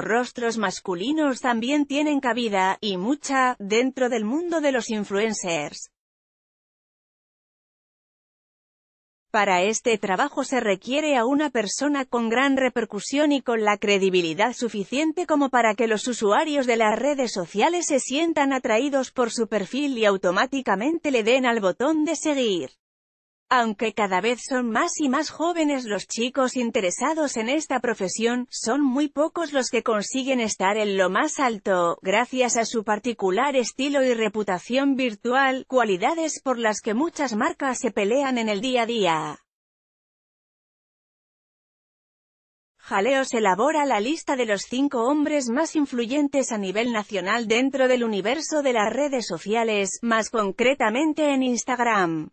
los rostros masculinos también tienen cabida, y mucha, dentro del mundo de los influencers. Para este trabajo se requiere a una persona con gran repercusión y con la credibilidad suficiente como para que los usuarios de las redes sociales se sientan atraídos por su perfil y automáticamente le den al botón de seguir. Aunque cada vez son más y más jóvenes los chicos interesados en esta profesión, son muy pocos los que consiguen estar en lo más alto, gracias a su particular estilo y reputación virtual, cualidades por las que muchas marcas se pelean en el día a día. Jaleos elabora la lista de los cinco hombres más influyentes a nivel nacional dentro del universo de las redes sociales, más concretamente en Instagram.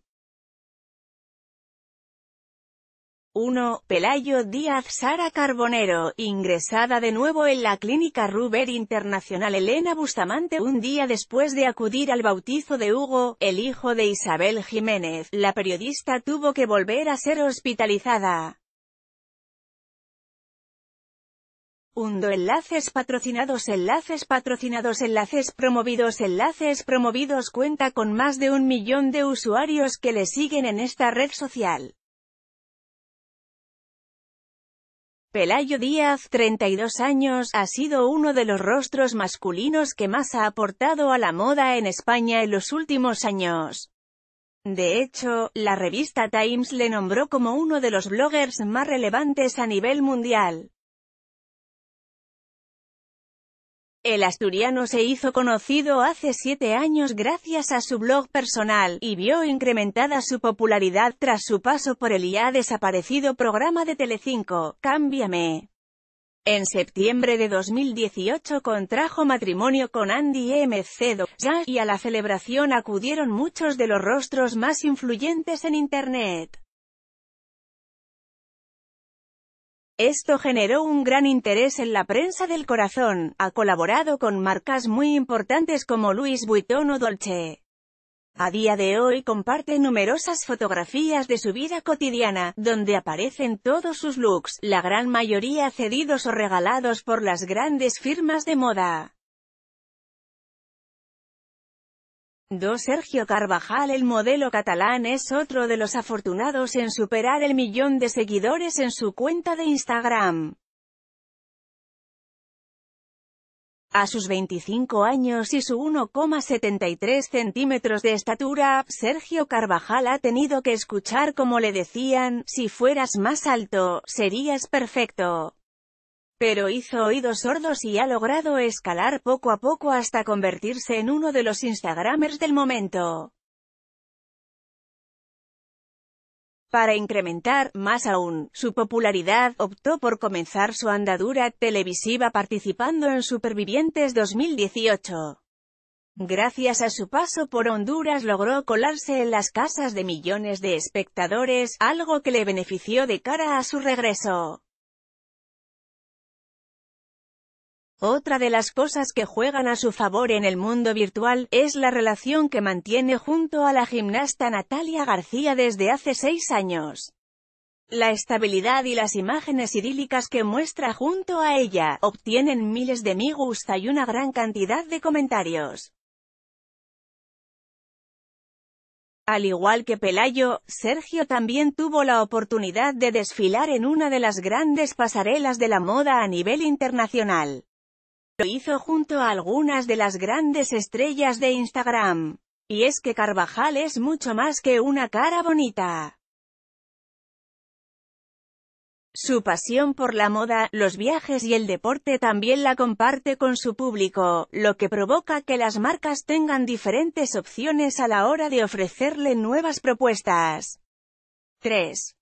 1. Pelayo Díaz Sara Carbonero, ingresada de nuevo en la clínica Ruber Internacional Elena Bustamante un día después de acudir al bautizo de Hugo, el hijo de Isabel Jiménez, la periodista tuvo que volver a ser hospitalizada. Undo enlaces patrocinados Enlaces patrocinados Enlaces promovidos Enlaces promovidos cuenta con más de un millón de usuarios que le siguen en esta red social. Pelayo Díaz, 32 años, ha sido uno de los rostros masculinos que más ha aportado a la moda en España en los últimos años. De hecho, la revista Times le nombró como uno de los bloggers más relevantes a nivel mundial. El asturiano se hizo conocido hace siete años gracias a su blog personal, y vio incrementada su popularidad tras su paso por el ya desaparecido programa de Telecinco, Cámbiame. En septiembre de 2018 contrajo matrimonio con Andy M. Cedo, y a la celebración acudieron muchos de los rostros más influyentes en Internet. Esto generó un gran interés en la prensa del corazón. Ha colaborado con marcas muy importantes como Louis Vuitton o Dolce. A día de hoy comparte numerosas fotografías de su vida cotidiana, donde aparecen todos sus looks, la gran mayoría cedidos o regalados por las grandes firmas de moda. 2. Sergio Carvajal El modelo catalán es otro de los afortunados en superar el millón de seguidores en su cuenta de Instagram. A sus 25 años y su 1,73 centímetros de estatura, Sergio Carvajal ha tenido que escuchar como le decían, si fueras más alto, serías perfecto pero hizo oídos sordos y ha logrado escalar poco a poco hasta convertirse en uno de los Instagramers del momento. Para incrementar, más aún, su popularidad, optó por comenzar su andadura televisiva participando en Supervivientes 2018. Gracias a su paso por Honduras logró colarse en las casas de millones de espectadores, algo que le benefició de cara a su regreso. Otra de las cosas que juegan a su favor en el mundo virtual, es la relación que mantiene junto a la gimnasta Natalia García desde hace seis años. La estabilidad y las imágenes idílicas que muestra junto a ella, obtienen miles de me gusta y una gran cantidad de comentarios. Al igual que Pelayo, Sergio también tuvo la oportunidad de desfilar en una de las grandes pasarelas de la moda a nivel internacional. Lo hizo junto a algunas de las grandes estrellas de Instagram. Y es que Carvajal es mucho más que una cara bonita. Su pasión por la moda, los viajes y el deporte también la comparte con su público, lo que provoca que las marcas tengan diferentes opciones a la hora de ofrecerle nuevas propuestas. 3.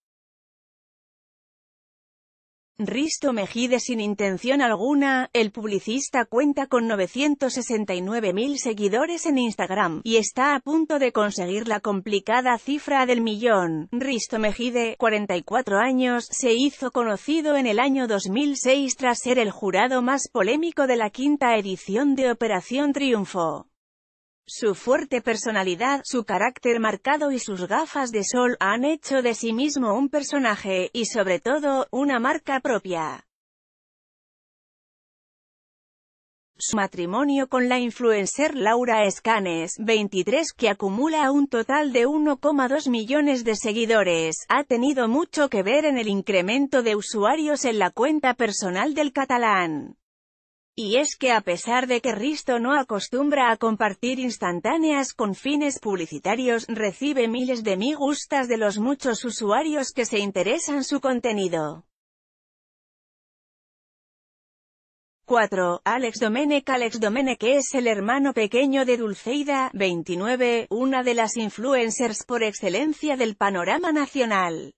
Risto Mejide sin intención alguna, el publicista cuenta con 969.000 seguidores en Instagram, y está a punto de conseguir la complicada cifra del millón. Risto Mejide, 44 años, se hizo conocido en el año 2006 tras ser el jurado más polémico de la quinta edición de Operación Triunfo. Su fuerte personalidad, su carácter marcado y sus gafas de sol han hecho de sí mismo un personaje, y sobre todo, una marca propia. Su matrimonio con la influencer Laura Escanes, 23, que acumula un total de 1,2 millones de seguidores, ha tenido mucho que ver en el incremento de usuarios en la cuenta personal del catalán. Y es que a pesar de que Risto no acostumbra a compartir instantáneas con fines publicitarios, recibe miles de me gustas de los muchos usuarios que se interesan su contenido. 4. Alex Domenech Alex Domenech es el hermano pequeño de Dulceida, 29, una de las influencers por excelencia del panorama nacional.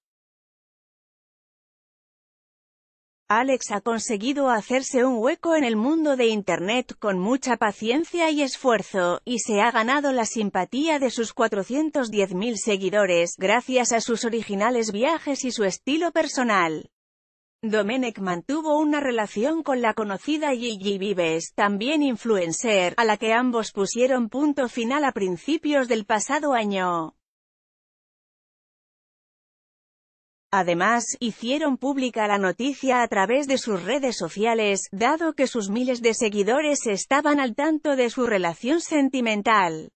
Alex ha conseguido hacerse un hueco en el mundo de Internet con mucha paciencia y esfuerzo, y se ha ganado la simpatía de sus 410.000 seguidores, gracias a sus originales viajes y su estilo personal. Domenech mantuvo una relación con la conocida Gigi Vives, también influencer, a la que ambos pusieron punto final a principios del pasado año. Además, hicieron pública la noticia a través de sus redes sociales, dado que sus miles de seguidores estaban al tanto de su relación sentimental.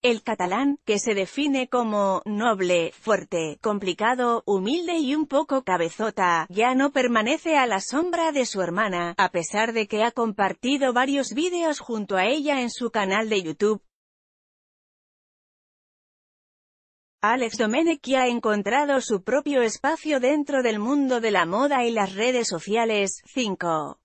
El catalán, que se define como noble, fuerte, complicado, humilde y un poco cabezota, ya no permanece a la sombra de su hermana, a pesar de que ha compartido varios vídeos junto a ella en su canal de YouTube. Alex Domenech ha encontrado su propio espacio dentro del mundo de la moda y las redes sociales. 5.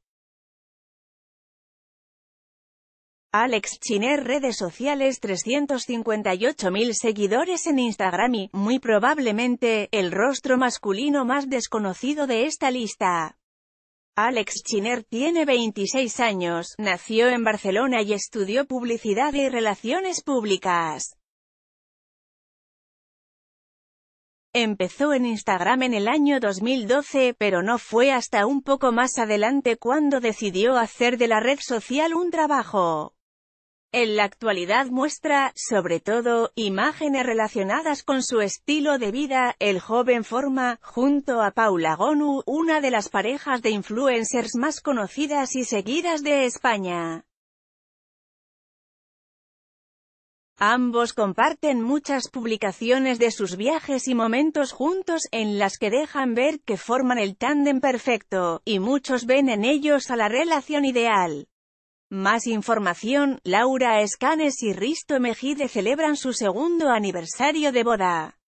Alex Chiner redes sociales 358.000 seguidores en Instagram y, muy probablemente, el rostro masculino más desconocido de esta lista. Alex Chiner tiene 26 años, nació en Barcelona y estudió publicidad y relaciones públicas. Empezó en Instagram en el año 2012, pero no fue hasta un poco más adelante cuando decidió hacer de la red social un trabajo. En la actualidad muestra, sobre todo, imágenes relacionadas con su estilo de vida, el joven forma, junto a Paula Gonu, una de las parejas de influencers más conocidas y seguidas de España. Ambos comparten muchas publicaciones de sus viajes y momentos juntos, en las que dejan ver que forman el tándem perfecto, y muchos ven en ellos a la relación ideal. Más información, Laura Escanes y Risto Mejide celebran su segundo aniversario de boda.